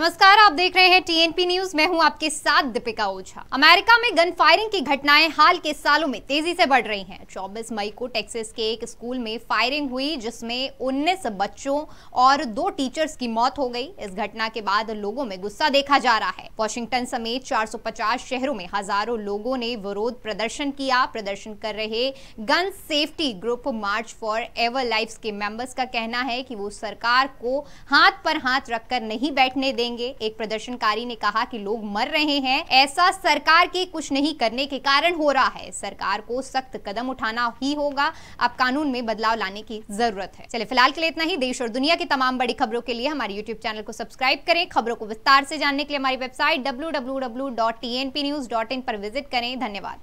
नमस्कार आप देख रहे हैं टीएनपी न्यूज मैं हूं आपके साथ दीपिका ओझा अमेरिका में गन फायरिंग की घटनाएं हाल के सालों में तेजी से बढ़ रही हैं 24 मई को टेक्सास के एक स्कूल में फायरिंग हुई जिसमें 19 बच्चों और दो टीचर्स की मौत हो गई इस घटना के बाद लोगों में गुस्सा देखा जा रहा है वॉशिंगटन समेत चार शहरों में हजारों लोगों ने विरोध प्रदर्शन किया प्रदर्शन कर रहे gun safety group March for Our Life के मेंबर्स का कहना है की वो सरकार को हाथ पर हाथ रखकर नहीं बैठने देंगे करेंगे एक प्रदर्शनकारी ने कहा कि लोग मर रहे हैं ऐसा सरकार के कुछ नहीं करने के कारण हो रहा है सरकार को सख्त कदम उठाना ही होगा अब कानून में बदलाव लाने की जरूरत है चले फिलहाल के लिए इतना ही देश और दुनिया की तमाम बड़ी खबरों के लिए हमारे यूट्यूब चैनल को सब्सक्राइब करें खबरों को विस्तार से जानने के लिए हमारी वेबसाइट डब्ल्यू पर विजिट करें धन्यवाद